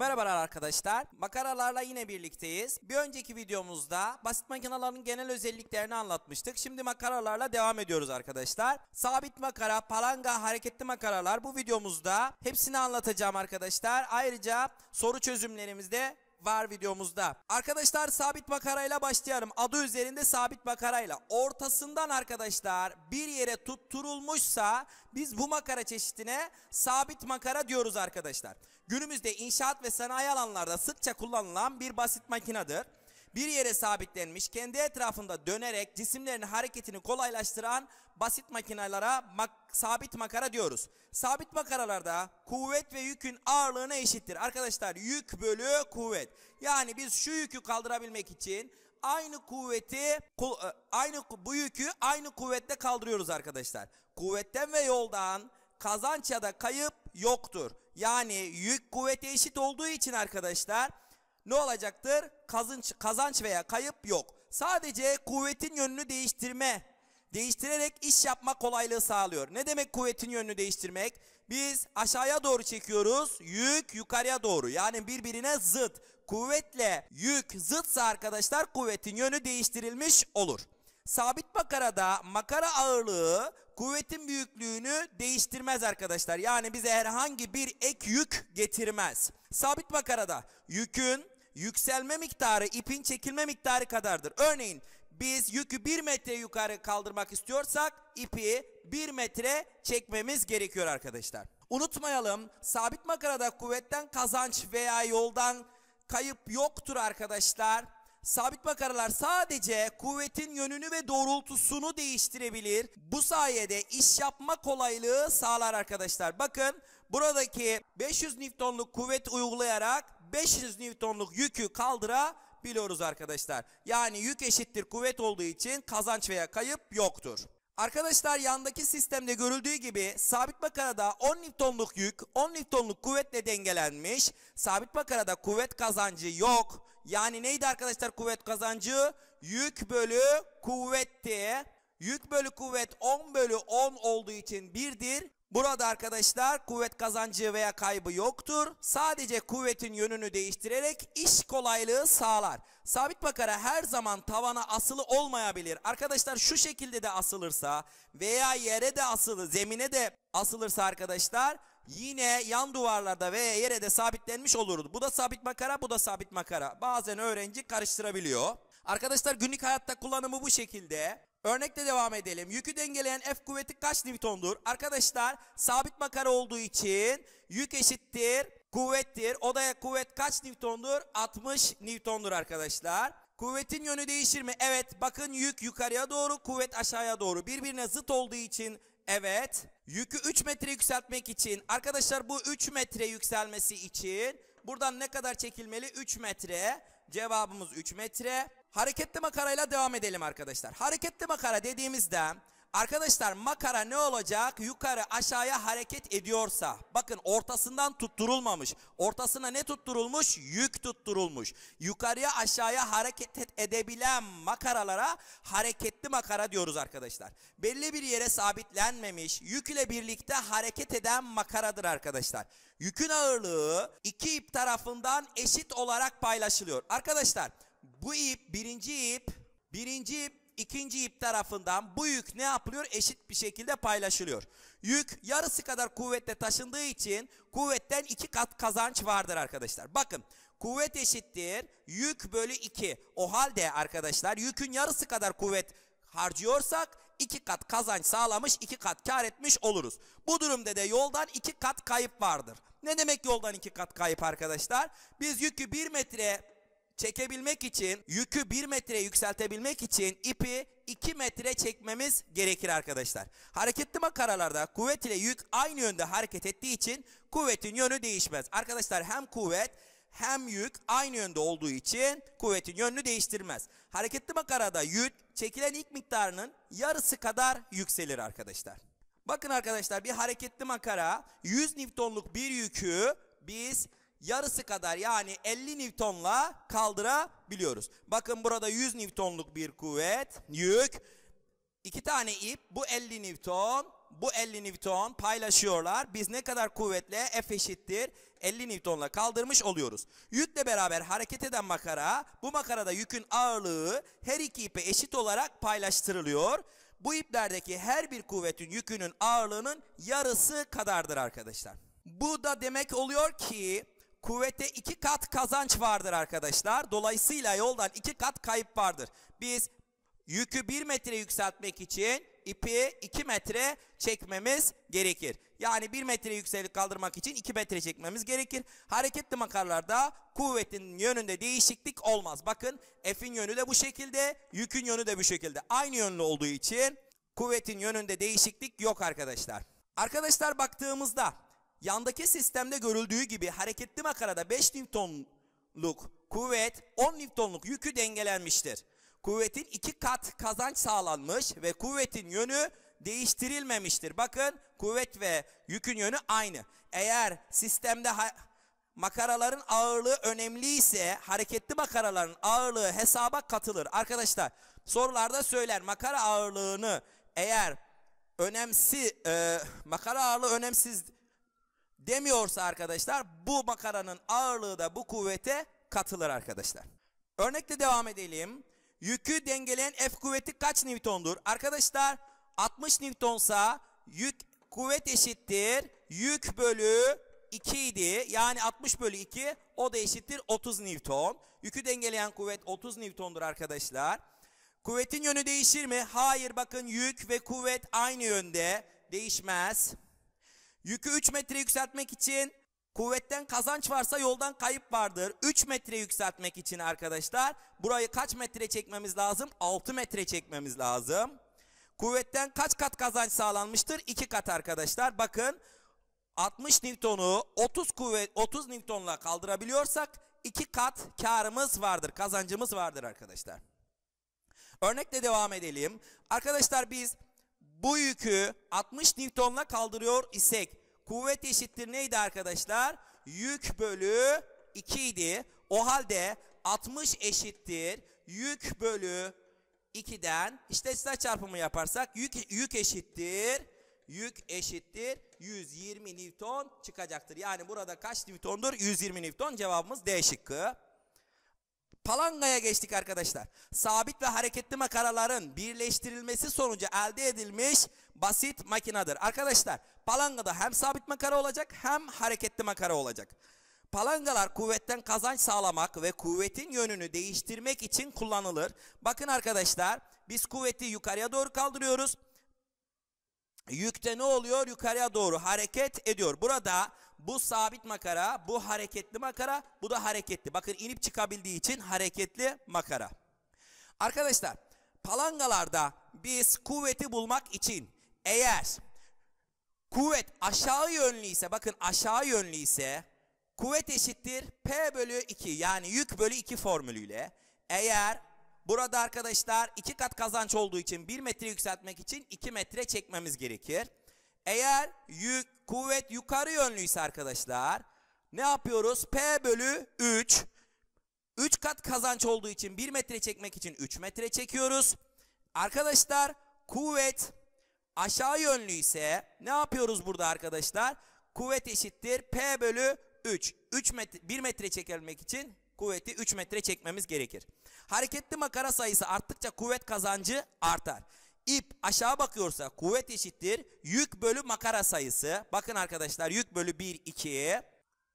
Merhabalar arkadaşlar. Makaralarla yine birlikteyiz. Bir önceki videomuzda basit makinaların genel özelliklerini anlatmıştık. Şimdi makaralarla devam ediyoruz arkadaşlar. Sabit makara, palanga, hareketli makaralar bu videomuzda hepsini anlatacağım arkadaşlar. Ayrıca soru çözümlerimizde var videomuzda. Arkadaşlar sabit makarayla başlayalım. Adı üzerinde sabit makarayla. Ortasından arkadaşlar bir yere tutturulmuşsa biz bu makara çeşidine sabit makara diyoruz arkadaşlar. Günümüzde inşaat ve sanayi alanlarda sıkça kullanılan bir basit makinedir. Bir yere sabitlenmiş, kendi etrafında dönerek cisimlerin hareketini kolaylaştıran basit makinelere mak sabit makara diyoruz. Sabit makaralarda kuvvet ve yükün ağırlığına eşittir. Arkadaşlar yük bölü kuvvet. Yani biz şu yükü kaldırabilmek için aynı kuvveti e, aynı bu yükü aynı kuvvetle kaldırıyoruz arkadaşlar. Kuvvetten ve yoldan kazanç ya da kayıp yoktur. Yani yük kuvvete eşit olduğu için arkadaşlar ne olacaktır? kazınç kazanç veya kayıp yok. Sadece kuvvetin yönünü değiştirme, değiştirerek iş yapma kolaylığı sağlıyor. Ne demek kuvvetin yönünü değiştirmek? Biz aşağıya doğru çekiyoruz, yük yukarıya doğru. Yani birbirine zıt. Kuvvetle yük zıtsa arkadaşlar kuvvetin yönü değiştirilmiş olur. Sabit makarada makara ağırlığı kuvvetin büyüklüğünü değiştirmez arkadaşlar. Yani bize herhangi bir ek yük getirmez. Sabit makarada yükün yükselme miktarı ipin çekilme miktarı kadardır. Örneğin biz yükü 1 metre yukarı kaldırmak istiyorsak ipi 1 metre çekmemiz gerekiyor arkadaşlar. Unutmayalım sabit makarada kuvvetten kazanç veya yoldan kayıp yoktur arkadaşlar sabit makaralar sadece kuvvetin yönünü ve doğrultusunu değiştirebilir. Bu sayede iş yapma kolaylığı sağlar arkadaşlar. Bakın buradaki 500 Newton'luk kuvvet uygulayarak 500 Newton'luk yükü kaldırabiliyoruz arkadaşlar. Yani yük eşittir kuvvet olduğu için kazanç veya kayıp yoktur. Arkadaşlar yandaki sistemde görüldüğü gibi sabit makarada 10 Newton'luk yük 10 Newton'luk kuvvetle dengelenmiş. Sabit makarada kuvvet kazancı yok. Yani neydi arkadaşlar kuvvet kazancı? Yük bölü kuvvetti. Yük bölü kuvvet 10 bölü 10 olduğu için 1'dir. Burada arkadaşlar kuvvet kazancı veya kaybı yoktur. Sadece kuvvetin yönünü değiştirerek iş kolaylığı sağlar. Sabit makara her zaman tavana asılı olmayabilir. Arkadaşlar şu şekilde de asılırsa veya yere de asılı, zemine de asılırsa arkadaşlar yine yan duvarlarda veya yere de sabitlenmiş olurdu. Bu da sabit makara, bu da sabit makara. Bazen öğrenci karıştırabiliyor. Arkadaşlar günlük hayatta kullanımı bu şekilde. Örnekle devam edelim. Yükü dengeleyen F kuvveti kaç Newton'dur? Arkadaşlar sabit makara olduğu için yük eşittir kuvvettir. Odaya kuvvet kaç Newton'dur? 60 Newton'dur arkadaşlar. Kuvvetin yönü değişir mi? Evet bakın yük yukarıya doğru kuvvet aşağıya doğru birbirine zıt olduğu için Evet. Yükü 3 metre yükseltmek için arkadaşlar bu 3 metre yükselmesi için buradan ne kadar çekilmeli? 3 metre. Cevabımız 3 metre. Hareketli makarayla devam edelim arkadaşlar. Hareketli makara dediğimizde Arkadaşlar makara ne olacak? Yukarı aşağıya hareket ediyorsa. Bakın ortasından tutturulmamış. Ortasına ne tutturulmuş? Yük tutturulmuş. Yukarıya aşağıya hareket edebilen makaralara hareketli makara diyoruz arkadaşlar. Belli bir yere sabitlenmemiş, yük ile birlikte hareket eden makaradır arkadaşlar. Yükün ağırlığı iki ip tarafından eşit olarak paylaşılıyor. Arkadaşlar bu ip birinci ip, birinci ip ikinci ip tarafından bu yük ne yapılıyor? Eşit bir şekilde paylaşılıyor. Yük yarısı kadar kuvvetle taşındığı için kuvvetten iki kat kazanç vardır arkadaşlar. Bakın kuvvet eşittir yük bölü iki. O halde arkadaşlar yükün yarısı kadar kuvvet harcıyorsak iki kat kazanç sağlamış, iki kat kar etmiş oluruz. Bu durumda da yoldan iki kat kayıp vardır. Ne demek yoldan iki kat kayıp arkadaşlar? Biz yükü bir metre çekebilmek için yükü 1 metre yükseltebilmek için ipi 2 metre çekmemiz gerekir arkadaşlar. Hareketli makaralarda kuvvet ile yük aynı yönde hareket ettiği için kuvvetin yönü değişmez. Arkadaşlar hem kuvvet hem yük aynı yönde olduğu için kuvvetin yönünü değiştirmez. Hareketli makarada yük çekilen ilk miktarının yarısı kadar yükselir arkadaşlar. Bakın arkadaşlar bir hareketli makara 100 Newton'luk bir yükü biz yarısı kadar yani 50 Newton'la kaldırabiliyoruz. Bakın burada 100 Newton'luk bir kuvvet, yük. İki tane ip bu 50 Newton, bu 50 Newton paylaşıyorlar. Biz ne kadar kuvvetle F eşittir 50 Newton'la kaldırmış oluyoruz. Yükle beraber hareket eden makara, bu makarada yükün ağırlığı her iki ipe eşit olarak paylaştırılıyor. Bu iplerdeki her bir kuvvetin yükünün ağırlığının yarısı kadardır arkadaşlar. Bu da demek oluyor ki kuvvete iki kat kazanç vardır arkadaşlar. Dolayısıyla yoldan iki kat kayıp vardır. Biz yükü bir metre yükseltmek için ipi iki metre çekmemiz gerekir. Yani bir metre yükselik kaldırmak için iki metre çekmemiz gerekir. Hareketli makarlarda kuvvetin yönünde değişiklik olmaz. Bakın F'in yönü de bu şekilde, yükün yönü de bu şekilde. Aynı yönlü olduğu için kuvvetin yönünde değişiklik yok arkadaşlar. Arkadaşlar baktığımızda yandaki sistemde görüldüğü gibi hareketli makarada 5 Newton'luk kuvvet 10 Newton'luk yükü dengelenmiştir. Kuvvetin iki kat kazanç sağlanmış ve kuvvetin yönü değiştirilmemiştir. Bakın kuvvet ve yükün yönü aynı. Eğer sistemde makaraların ağırlığı önemli ise hareketli makaraların ağırlığı hesaba katılır. Arkadaşlar sorularda söyler makara ağırlığını eğer önemsi e, makara ağırlığı önemsiz demiyorsa arkadaşlar bu makaranın ağırlığı da bu kuvvete katılır arkadaşlar. Örnekle devam edelim. Yükü dengeleyen F kuvveti kaç Newton'dur? Arkadaşlar 60 Newton'sa yük kuvvet eşittir. Yük bölü 2 idi. Yani 60 bölü 2 o da eşittir 30 Newton. Yükü dengeleyen kuvvet 30 Newton'dur arkadaşlar. Kuvvetin yönü değişir mi? Hayır bakın yük ve kuvvet aynı yönde değişmez. Yükü 3 metre yükseltmek için kuvvetten kazanç varsa yoldan kayıp vardır. 3 metre yükseltmek için arkadaşlar burayı kaç metre çekmemiz lazım? 6 metre çekmemiz lazım. Kuvvetten kaç kat kazanç sağlanmıştır? 2 kat arkadaşlar. Bakın 60 Newton'u 30 kuvvet 30 Newton'la kaldırabiliyorsak 2 kat karımız vardır, kazancımız vardır arkadaşlar. Örnekle devam edelim. Arkadaşlar biz bu yükü 60 Newton'la kaldırıyor isek kuvvet eşittir neydi arkadaşlar? Yük bölü 2 idi. O halde 60 eşittir yük bölü 2'den işte size çarpımı yaparsak yük, yük eşittir yük eşittir 120 Newton çıkacaktır. Yani burada kaç Newton'dur? 120 Newton cevabımız D şıkkı. Palanga'ya geçtik arkadaşlar. Sabit ve hareketli makaraların birleştirilmesi sonucu elde edilmiş basit makinadır. Arkadaşlar palangada hem sabit makara olacak hem hareketli makara olacak. Palangalar kuvvetten kazanç sağlamak ve kuvvetin yönünü değiştirmek için kullanılır. Bakın arkadaşlar biz kuvveti yukarıya doğru kaldırıyoruz. Yükte ne oluyor? Yukarıya doğru hareket ediyor. Burada bu sabit makara, bu hareketli makara, bu da hareketli. Bakın inip çıkabildiği için hareketli makara. Arkadaşlar palangalarda biz kuvveti bulmak için eğer kuvvet aşağı yönlü ise bakın aşağı yönlü ise kuvvet eşittir P bölü 2 yani yük bölü 2 formülüyle eğer burada arkadaşlar 2 kat kazanç olduğu için 1 metre yükseltmek için 2 metre çekmemiz gerekir. Eğer yük, kuvvet yukarı yönlüyse arkadaşlar ne yapıyoruz? P bölü 3. 3 kat kazanç olduğu için 1 metre çekmek için 3 metre çekiyoruz. Arkadaşlar kuvvet aşağı yönlü ise ne yapıyoruz burada arkadaşlar? Kuvvet eşittir P bölü 3. 3 metre, 1 metre çekilmek için kuvveti 3 metre çekmemiz gerekir. Hareketli makara sayısı arttıkça kuvvet kazancı artar. İp aşağı bakıyorsa kuvvet eşittir. Yük bölü makara sayısı. Bakın arkadaşlar yük bölü 1, 2.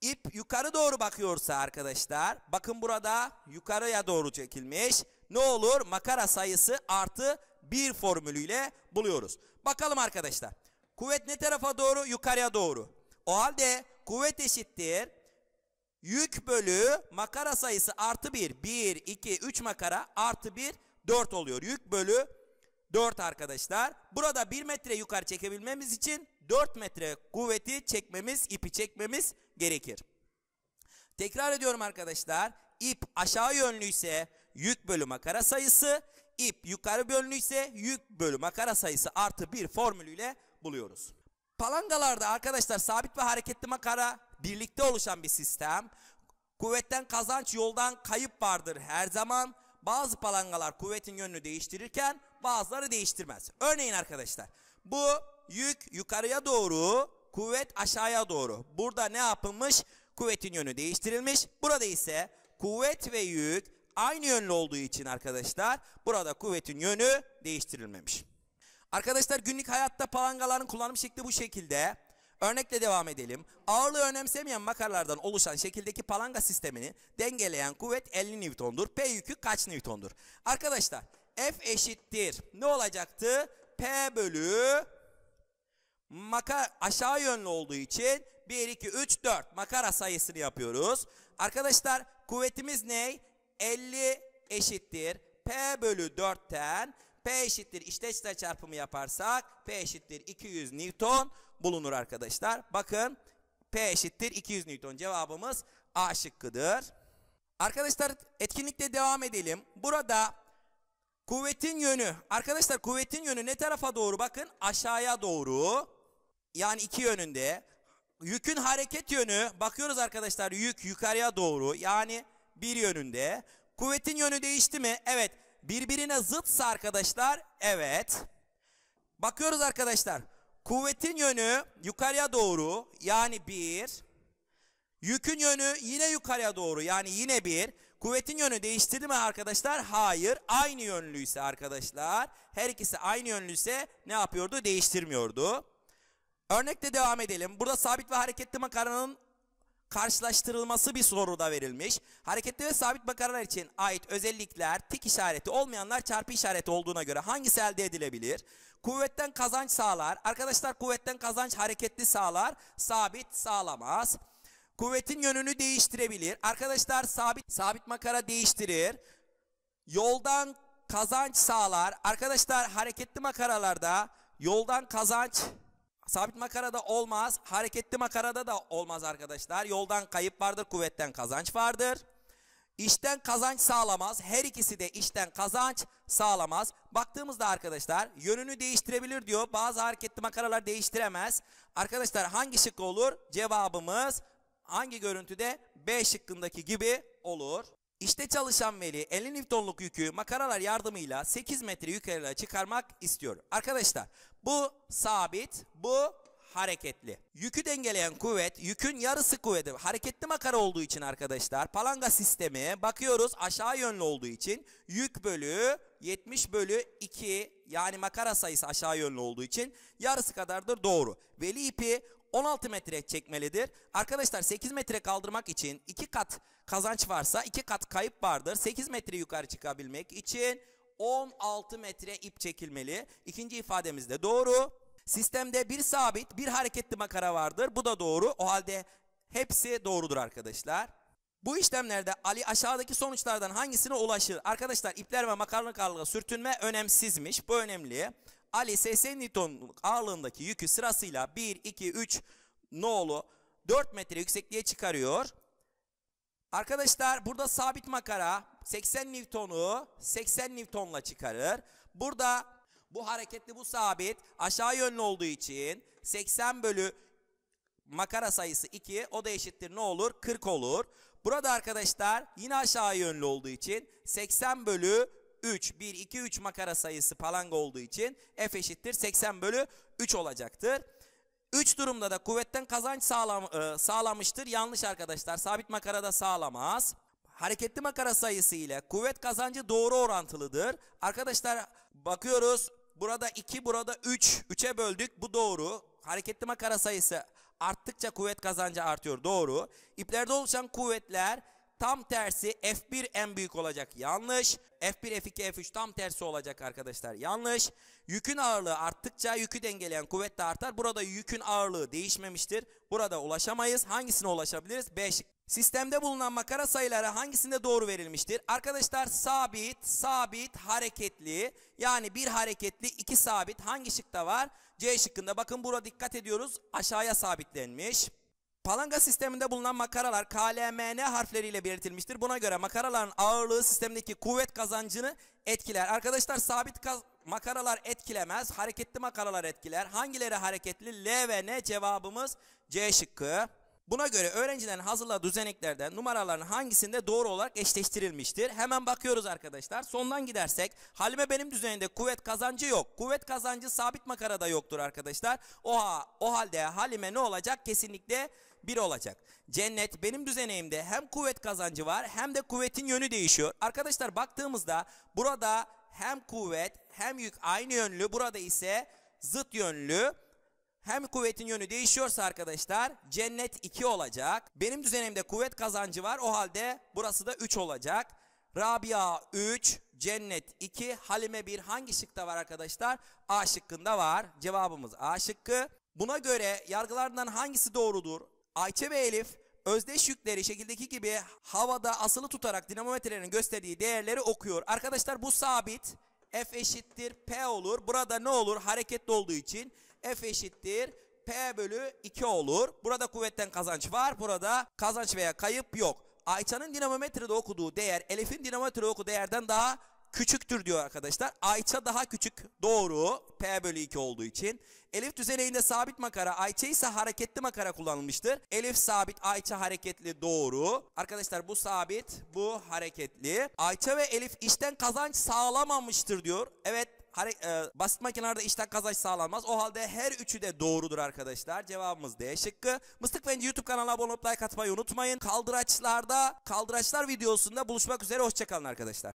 İp yukarı doğru bakıyorsa arkadaşlar. Bakın burada yukarıya doğru çekilmiş. Ne olur? Makara sayısı artı 1 formülüyle buluyoruz. Bakalım arkadaşlar. Kuvvet ne tarafa doğru? Yukarıya doğru. O halde kuvvet eşittir. Yük bölü makara sayısı artı 1. 1, 2, 3 makara artı 1, 4 oluyor. Yük bölü 4 arkadaşlar. Burada 1 metre yukarı çekebilmemiz için 4 metre kuvveti çekmemiz, ipi çekmemiz gerekir. Tekrar ediyorum arkadaşlar. İp aşağı yönlü ise yük bölü makara sayısı, ip yukarı yönlü ise yük bölü makara sayısı artı 1 formülüyle buluyoruz. Palangalarda arkadaşlar sabit ve hareketli makara birlikte oluşan bir sistem. Kuvvetten kazanç, yoldan kayıp vardır her zaman. Bazı palangalar kuvvetin yönünü değiştirirken bazıları değiştirmez. Örneğin arkadaşlar bu yük yukarıya doğru kuvvet aşağıya doğru. Burada ne yapılmış? Kuvvetin yönü değiştirilmiş. Burada ise kuvvet ve yük aynı yönlü olduğu için arkadaşlar burada kuvvetin yönü değiştirilmemiş. Arkadaşlar günlük hayatta palangaların kullanım şekli bu şekilde. Örnekle devam edelim. Ağırlığı önemsemeyen makarlardan oluşan şekildeki palanga sistemini dengeleyen kuvvet 50 Newton'dur. P yükü kaç Newton'dur? Arkadaşlar F eşittir. Ne olacaktı? P bölü makar aşağı yönlü olduğu için 1, 2, 3, 4 makara sayısını yapıyoruz. Arkadaşlar kuvvetimiz ne? 50 eşittir. P bölü 4'ten P eşittir işteçler işte çarpımı yaparsak P eşittir 200 Newton bulunur arkadaşlar. Bakın P eşittir 200 Newton cevabımız A şıkkıdır. Arkadaşlar etkinlikte devam edelim. Burada Kuvvetin yönü. Arkadaşlar kuvvetin yönü ne tarafa doğru? Bakın aşağıya doğru. Yani iki yönünde. Yükün hareket yönü. Bakıyoruz arkadaşlar yük yukarıya doğru. Yani bir yönünde. Kuvvetin yönü değişti mi? Evet. Birbirine zıtsa arkadaşlar. Evet. Bakıyoruz arkadaşlar. Kuvvetin yönü yukarıya doğru. Yani bir. Yükün yönü yine yukarıya doğru. Yani yine bir. Kuvvetin yönü değiştirdi mi arkadaşlar? Hayır. Aynı yönlüyse arkadaşlar her ikisi aynı yönlüyse ne yapıyordu? Değiştirmiyordu. Örnekte devam edelim. Burada sabit ve hareketli makaranın karşılaştırılması bir soruda verilmiş. Hareketli ve sabit makaralar için ait özellikler tik işareti olmayanlar çarpı işareti olduğuna göre hangisi elde edilebilir? Kuvvetten kazanç sağlar. Arkadaşlar kuvvetten kazanç hareketli sağlar. Sabit sağlamaz. Kuvvetin yönünü değiştirebilir. Arkadaşlar sabit sabit makara değiştirir. Yoldan kazanç sağlar. Arkadaşlar hareketli makaralarda yoldan kazanç sabit makarada olmaz. Hareketli makarada da olmaz arkadaşlar. Yoldan kayıp vardır, kuvvetten kazanç vardır. İşten kazanç sağlamaz. Her ikisi de işten kazanç sağlamaz. Baktığımızda arkadaşlar yönünü değiştirebilir diyor. Bazı hareketli makaralar değiştiremez. Arkadaşlar hangi şık olur? Cevabımız hangi görüntüde? B şıkkındaki gibi olur. İşte çalışan veli 50 Newton'luk yükü makaralar yardımıyla 8 metre yukarıya çıkarmak istiyor. Arkadaşlar bu sabit, bu hareketli. Yükü dengeleyen kuvvet, yükün yarısı kuvveti. Hareketli makara olduğu için arkadaşlar palanga sistemi bakıyoruz aşağı yönlü olduğu için yük bölü 70 bölü 2 yani makara sayısı aşağı yönlü olduğu için yarısı kadardır doğru. Veli ipi 16 metre çekmelidir. Arkadaşlar 8 metre kaldırmak için 2 kat kazanç varsa 2 kat kayıp vardır. 8 metre yukarı çıkabilmek için 16 metre ip çekilmeli. İkinci ifademiz de doğru. Sistemde bir sabit bir hareketli makara vardır. Bu da doğru. O halde hepsi doğrudur arkadaşlar. Bu işlemlerde Ali aşağıdaki sonuçlardan hangisine ulaşır? Arkadaşlar ipler ve makarna karlığa sürtünme önemsizmiş. Bu önemli. Ali 80 Newton ağırlığındaki yükü sırasıyla 1, 2, 3 nolu 4 metre yüksekliğe çıkarıyor. Arkadaşlar burada sabit makara 80 Newton'u 80 Newton'la çıkarır. Burada bu hareketli bu sabit aşağı yönlü olduğu için 80 bölü makara sayısı 2 o da eşittir ne olur? 40 olur. Burada arkadaşlar yine aşağı yönlü olduğu için 80 bölü 3, 1, 2, 3 makara sayısı palanga olduğu için F eşittir 80 bölü 3 olacaktır. 3 durumda da kuvvetten kazanç sağlam, e, sağlamıştır. Yanlış arkadaşlar sabit makarada sağlamaz. Hareketli makara sayısı ile kuvvet kazancı doğru orantılıdır. Arkadaşlar bakıyoruz burada 2 burada 3. 3'e böldük bu doğru. Hareketli makara sayısı arttıkça kuvvet kazancı artıyor doğru. İplerde oluşan kuvvetler Tam tersi F1 en büyük olacak. Yanlış. F1, F2, F3 tam tersi olacak arkadaşlar. Yanlış. Yükün ağırlığı arttıkça yükü dengeleyen kuvvet de artar. Burada yükün ağırlığı değişmemiştir. Burada ulaşamayız. Hangisine ulaşabiliriz? 5. Sistemde bulunan makara sayıları hangisinde doğru verilmiştir? Arkadaşlar sabit, sabit, hareketli yani bir hareketli, iki sabit hangi şıkta var? C şıkkında. Bakın burada dikkat ediyoruz. Aşağıya sabitlenmiş. Palanga sisteminde bulunan makaralar KLMN harfleriyle belirtilmiştir. Buna göre makaraların ağırlığı sistemdeki kuvvet kazancını etkiler. Arkadaşlar sabit makaralar etkilemez. Hareketli makaralar etkiler. Hangileri hareketli? L ve N cevabımız C şıkkı. Buna göre öğrencilerin hazırladığı düzeneklerden numaraların hangisinde doğru olarak eşleştirilmiştir? Hemen bakıyoruz arkadaşlar. Sondan gidersek Halime benim düzeninde kuvvet kazancı yok. Kuvvet kazancı sabit makarada yoktur arkadaşlar. Oha, o halde Halime ne olacak? Kesinlikle bir olacak. Cennet benim düzeneğimde hem kuvvet kazancı var hem de kuvvetin yönü değişiyor. Arkadaşlar baktığımızda burada hem kuvvet hem yük aynı yönlü burada ise zıt yönlü. Hem kuvvetin yönü değişiyorsa arkadaşlar cennet 2 olacak. Benim düzenimde kuvvet kazancı var o halde burası da 3 olacak. Rabia 3, cennet 2, Halime 1 hangi şıkta var arkadaşlar? A şıkkında var. Cevabımız A şıkkı. Buna göre yargılardan hangisi doğrudur? Ayça ve Elif özdeş yükleri şekildeki gibi havada asılı tutarak dinamometrelerin gösterdiği değerleri okuyor. Arkadaşlar bu sabit. F eşittir P olur. Burada ne olur? Hareketli olduğu için F eşittir P bölü 2 olur. Burada kuvvetten kazanç var. Burada kazanç veya kayıp yok. Ayça'nın dinamometrede okuduğu değer Elif'in dinamometrede okuduğu değerden daha küçüktür diyor arkadaşlar. Ayça daha küçük. Doğru. P bölü 2 olduğu için. Elif düzeneyinde sabit makara. Ayça ise hareketli makara kullanılmıştır. Elif sabit. Ayça hareketli. Doğru. Arkadaşlar bu sabit. Bu hareketli. Ayça ve Elif işten kazanç sağlamamıştır diyor. Evet hare, e, basit makinelerde işten kazanç sağlanmaz. O halde her üçü de doğrudur arkadaşlar. Cevabımız D şıkkı. Mıstık Bence YouTube kanalına abone olup like atmayı unutmayın. Kaldıraçlarda, kaldıraçlar videosunda buluşmak üzere. Hoşçakalın arkadaşlar.